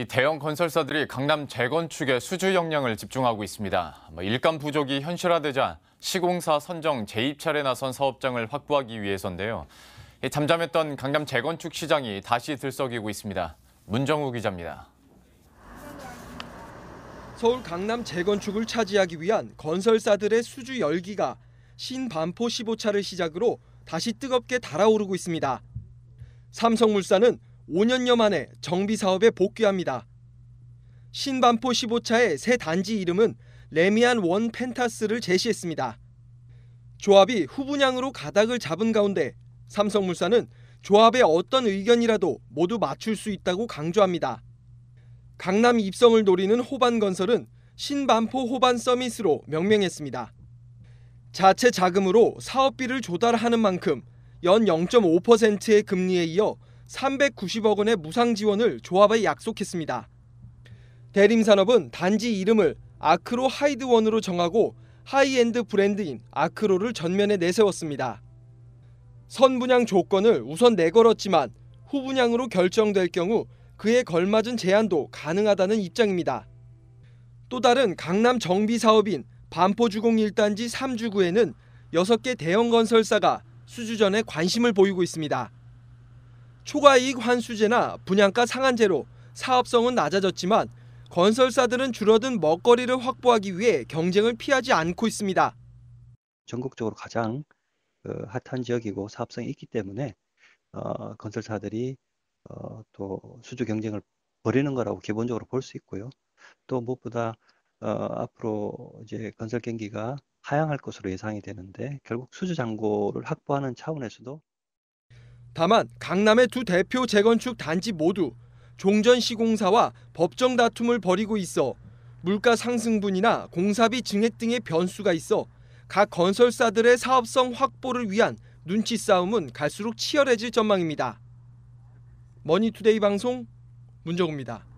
이 대형 건설사들이 강남 재건축에 수주 역량을 집중하고 있습니다. 뭐 일감 부족이 현실화되자 시공사 선정 재입찰에 나선 사업장을 확보하기 위해서인데요. 잠잠했던 강남 재건축 시장이 다시 들썩이고 있습니다. 문정우 기자입니다. 서울 강남 재건축을 차지하기 위한 건설사들의 수주 열기가 신반포 15차를 시작으로 다시 뜨겁게 달아오르고 있습니다. 삼성물산은 5년여 만에 정비 사업에 복귀합니다. 신반포 15차의 새 단지 이름은 레미안 원 펜타스를 제시했습니다. 조합이 후분양으로 가닥을 잡은 가운데 삼성물산은 조합의 어떤 의견이라도 모두 맞출 수 있다고 강조합니다. 강남 입성을 노리는 호반건설은 신반포 호반 서밋으로 명명했습니다. 자체 자금으로 사업비를 조달하는 만큼 연 0.5%의 금리에 이어 390억 원의 무상 지원을 조합에 약속했습니다. 대림산업은 단지 이름을 아크로 하이드원으로 정하고 하이엔드 브랜드인 아크로를 전면에 내세웠습니다. 선분양 조건을 우선 내걸었지만 후분양으로 결정될 경우 그에 걸맞은 제한도 가능하다는 입장입니다. 또 다른 강남 정비 사업인 반포주공 1단지 3주구에는 6개 대형 건설사가 수주전에 관심을 보이고 있습니다. 초과이익 환수제나 분양가 상한제로 사업성은 낮아졌지만 건설사들은 줄어든 먹거리를 확보하기 위해 경쟁을 피하지 않고 있습니다. 전국적으로 가장 어, 핫한 지역이고 사업성이 있기 때문에 어, 건설사들이 어, 또 수주 경쟁을 벌이는 거라고 기본적으로 볼 수 있고요. 또 무엇보다 앞으로 이제 건설 경기가 하향할 것으로 예상이 되는데 결국 수주 잔고를 확보하는 차원에서도 다만 강남의 두 대표 재건축 단지 모두 종전 시공사와 법정 다툼을 벌이고 있어 물가 상승분이나 공사비 증액 등의 변수가 있어 각 건설사들의 사업성 확보를 위한 눈치 싸움은 갈수록 치열해질 전망입니다. 머니투데이 방송 문정우입니다.